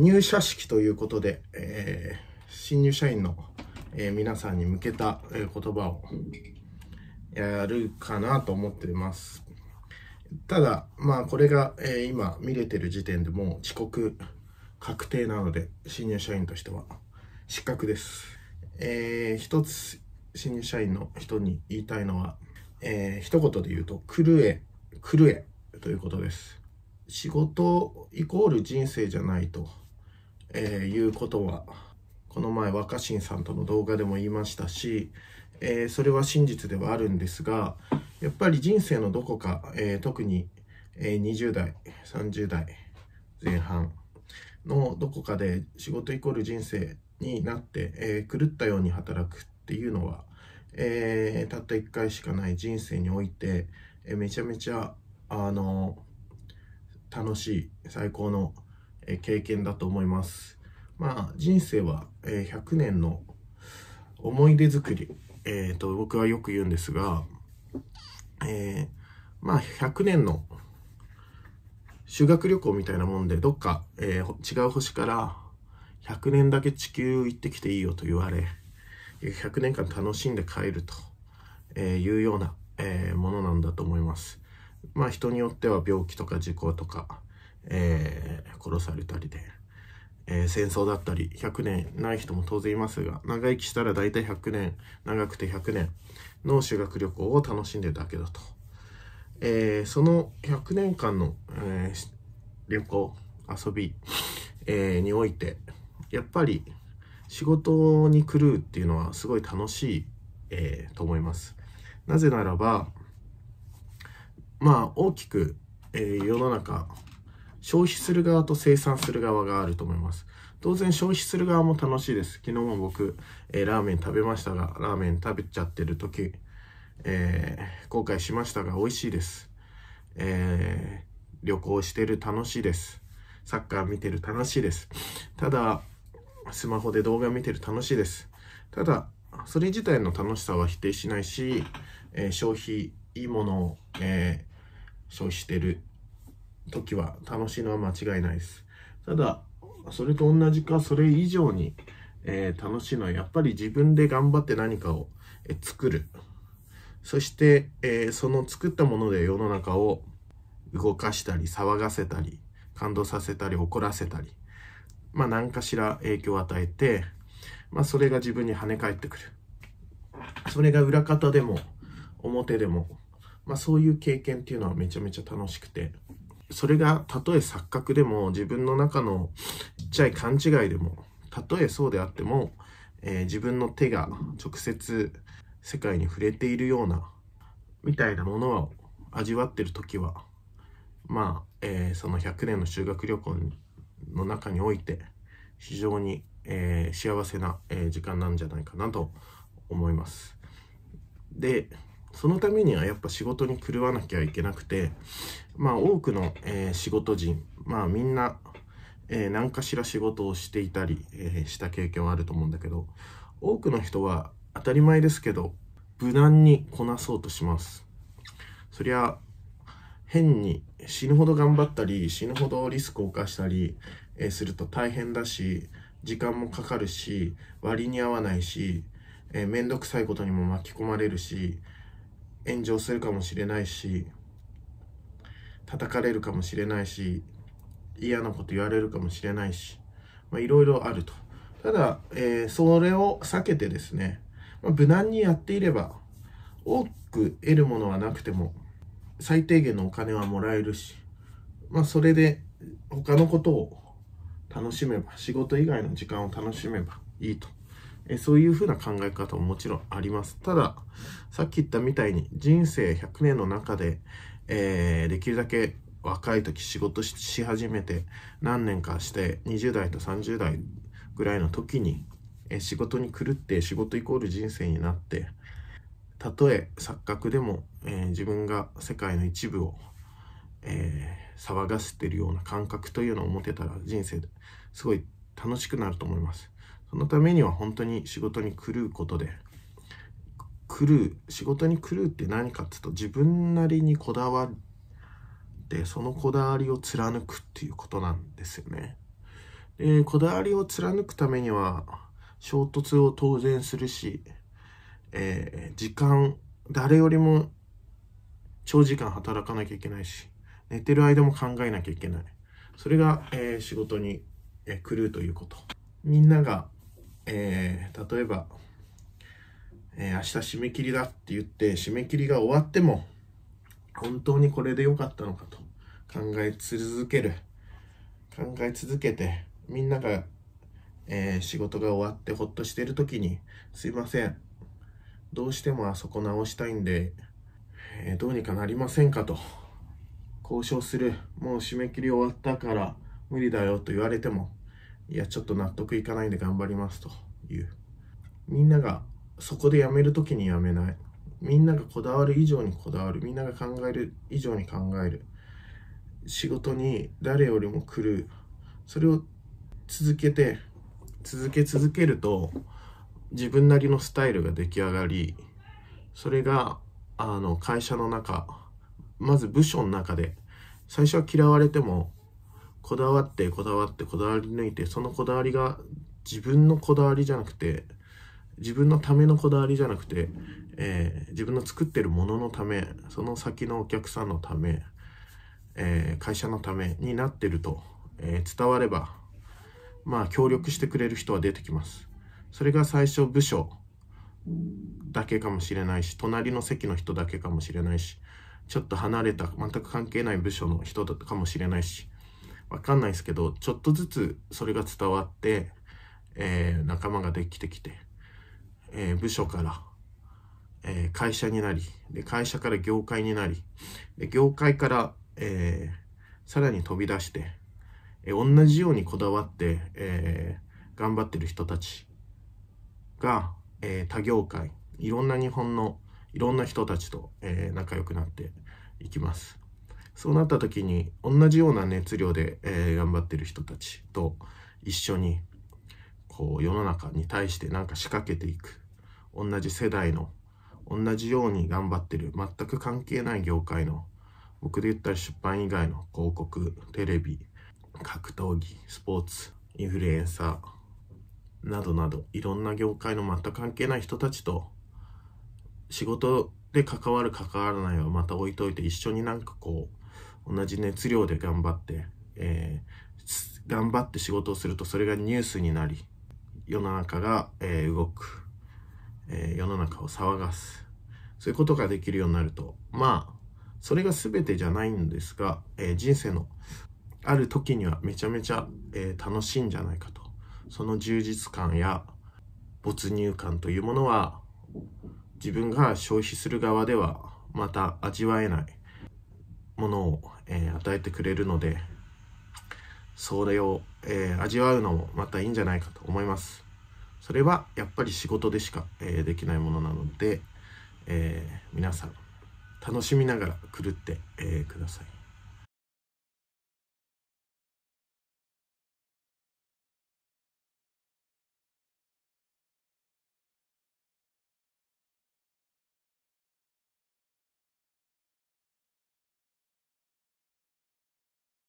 入社式ということで、えー、新入社員の、えー、皆さんに向けた、えー、言葉をやるかなと思ってます。ただ、まあ、これが、え今見れてる時点でもう遅刻確定なので、新入社員としては失格です。えー、一つ、新入社員の人に言いたいのは、えー、一言で言うと、狂え、狂えということです。仕事イコール人生じゃないとえー、いうことは、この前若新さんとの動画でも言いましたし、えー、それは真実ではあるんですが、やっぱり人生のどこか、えー、特に、え20代、30代前半のどこかで仕事イコール人生になって、え狂ったように働くっていうのは、えたった1回しかない人生において、えめちゃめちゃ、あの楽しい最高の経験だと思います。まあ、人生は100年の思い出作り、えー、と僕はよく言うんですが、えー、まあ100年の修学旅行みたいなもんでどっか、えー、違う星から100年だけ地球行ってきていいよと言われ100年間楽しんで帰るというような、えー、ものなんだと思います。まあ人によっては病気とか事故とかえー、殺されたりで、えー、戦争だったり、100年ない人も当然いますが、長生きしたら大体100年、長くて100年の修学旅行を楽しんでるだけだと。えー、その100年間の、えー、旅行、遊び、えー、において、やっぱり仕事に狂うっていうのはすごい楽しい、えと思います。なぜならば、まあ大きく、え世の中消費する側と生産する側があると思います。当然消費する側も楽しいです。昨日も僕、えー、ラーメン食べましたが、ラーメン食べちゃってる時、えー、後悔しましたが美味しいです。えー、旅行してる楽しいです。サッカー見てる楽しいです。ただ、スマホで動画見てる楽しいです。ただ、それ自体の楽しさは否定しないし、えー、消費、いいものを、えー、消費してる時は楽しいのは間違いないです。ただ、それと同じか、それ以上に、えー、楽しいのはやっぱり自分で頑張って何かを、えー、作る。そして、えー、その作ったもので世の中を動かしたり、騒がせたり、感動させたり、怒らせたり、まあ何かしら影響を与えて、まあそれが自分に跳ね返ってくる。それが裏方でも表でも、まあそういう経験っていうのはめちゃめちゃ楽しくて、それがたとえ錯覚でも自分の中のちっちゃい勘違いでもたとえそうであっても、えー、自分の手が直接世界に触れているようなみたいなものを味わってる時はまあ、えー、その100年の修学旅行の中において非常に、えー、幸せな、え時間なんじゃないかなと思います。でそのためにはやっぱ仕事に狂わなきゃいけなくて、まあ多くの、えー、仕事人、まあみんな、えー、何かしら仕事をしていたり、えー、した経験はあると思うんだけど、多くの人は当たり前ですけど、無難にこなそうとします。そりゃ、変に死ぬほど頑張ったり、死ぬほどリスクを冒したり、えすると大変だし、時間もかかるし、割に合わないし、えー、めんどくさいことにも巻き込まれるし、炎上するかもしれないし叩かれるかもしれないし嫌なこと言われるかもしれないしいろいろあるとただ、えー、それを避けてですね、まあ、無難にやっていれば多く得るものはなくても最低限のお金はもらえるし、まあ、それで他のことを楽しめば仕事以外の時間を楽しめばいいとえそういうふうな考え方ももちろんあります。ただ、さっき言ったみたいに人生100年の中で、えー、できるだけ若い時仕事し始めて何年かして20代と30代ぐらいの時に、え仕事に狂って仕事イコール人生になってたとえ錯覚でも、えー、自分が世界の一部を、えー、騒がせてるような感覚というのを持てたら人生すごい楽しくなると思います。そのためには本当に仕事に狂うことで狂う仕事に狂うって何かっていうと自分なりにこだわってそのこだわりを貫くっていうことなんですよね。でこだわりを貫くためには衝突を当然するし、えー、時間誰よりも長時間働かなきゃいけないし寝てる間も考えなきゃいけないそれが、えー、仕事に、えー、狂うということみんながえー、例えば、えー、明日締め切りだって言って、締め切りが終わっても、本当にこれで良かったのかと考え続ける。考え続けて、みんなが、えー、仕事が終わってほっとしてる時に、すいません。どうしてもあそこ直したいんで、えー、どうにかなりませんかと。交渉する。もう締め切り終わったから無理だよと言われても、いや、ちょっと納得いかないんで頑張りますという。みんながそこでやめる時にやめない。みんながこだわる以上にこだわる。みんなが考える以上に考える。仕事に誰よりも狂う。それを続けて、続け続けると、自分なりのスタイルが出来上がり、それが、あの、会社の中、まず部署の中で、最初は嫌われてもこだわってこだわってこだわり抜いてそのこだわりが自分のこだわりじゃなくて自分のためのこだわりじゃなくて、えー、自分の作ってるもののためその先のお客さんのため、えー、会社のためになってると、えー、伝わればまあ協力してくれる人は出てきますそれが最初部署だけかもしれないし隣の席の人だけかもしれないしちょっと離れた全く関係ない部署の人かもしれないしわかんないですけど、ちょっとずつそれが伝わって、えー、仲間ができてきて、えー、部署から、えー、会社になり、で、会社から業界になり、で、業界から、えー、さらに飛び出して、えー、同じようにこだわって、えー、頑張ってる人たちが、えー、他業界、いろんな日本のいろんな人たちと、えー、仲良くなっていきます。そうなった時に同じような熱量で、えー、頑張ってる人たちと一緒にこう世の中に対して何か仕掛けていく同じ世代の同じように頑張ってる全く関係ない業界の僕で言ったら出版以外の広告テレビ格闘技スポーツインフルエンサーなどなどいろんな業界の全く関係ない人たちと仕事で関わる関わらないはまた置いといて一緒になんかこう同じ熱量で頑張って、えー、頑張って仕事をするとそれがニュースになり、世の中が、えー、動く、えー、世の中を騒がす。そういうことができるようになると、まあ、それが全てじゃないんですが、え人生のある時にはめちゃめちゃ、え楽しいんじゃないかと。その充実感や没入感というものは、自分が消費する側ではまた味わえないものを、えー、与えてくれるのでそれを、えー、味わうのもまたいいんじゃないかと思いますそれはやっぱり仕事でしか、えー、できないものなので、え皆さん楽しみながら狂って、えください